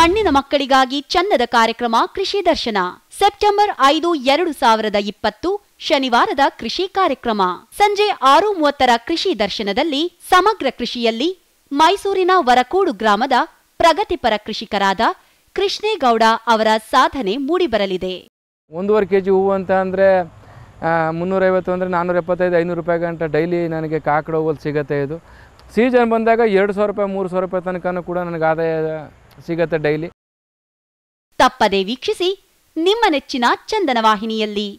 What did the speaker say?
ಮಣ್ಣಿನ ಮಕ್ಕಳಿಗಾಗಿ ಚಂದದ ಕಾರ್ಯಕ್ರಮ ಕೃಷಿ ದರ್ಶನ ಸೆಪ್ಟೆಂಬರ್ ಐದು ಎರಡು ಸಾವಿರದ ಇಪ್ಪತ್ತು ಶನಿವಾರದ ಕೃಷಿ ಕಾರ್ಯಕ್ರಮ ಸಂಜೆ ಆರು ಮೂವತ್ತರ ಕೃಷಿ ದರ್ಶನದಲ್ಲಿ ಸಮಗ್ರ ಕೃಷಿಯಲ್ಲಿ ಮೈಸೂರಿನ ವರಕೋಡು ಗ್ರಾಮದ ಪ್ರಗತಿಪರ ಕೃಷಿಕರಾದ ಕೃಷ್ಣೇಗೌಡ ಅವರ ಸಾಧನೆ ಮೂಡಿಬರಲಿದೆ ಒಂದೂವರೆ ಕೆ ಜಿ ಹೂವು ಅಂತ ಅಂದರೆ ಮುನ್ನೂರೈವತ್ತು ಅಂದ್ರೆ ನಾನೂರ ಎಪ್ಪತ್ತೈದು ಐನೂರು ರೂಪಾಯಿ ಗಂಟೆ ಡೈಲಿ ನನಗೆ ಕಾಕಡ ಹೂವಲ್ಲಿ ಸಿಗುತ್ತೆ ಇದು ಸೀಸನ್ ಬಂದಾಗ ಎರಡು ಸಾವಿರ ರೂಪಾಯಿ ಮೂರು ಸಾವಿರ ರೂಪಾಯಿ ತನಕ ಕೂಡ ನನಗೆ ಆದಾಯ ಸಿಗತ್ತೆ ಡೈಲಿ ತಪ್ಪದೆ ವೀಕ್ಷಿಸಿ ನಿಮ್ಮ ನೆಚ್ಚಿನ ಚಂದನ ವಾಹಿನಿಯಲ್ಲಿ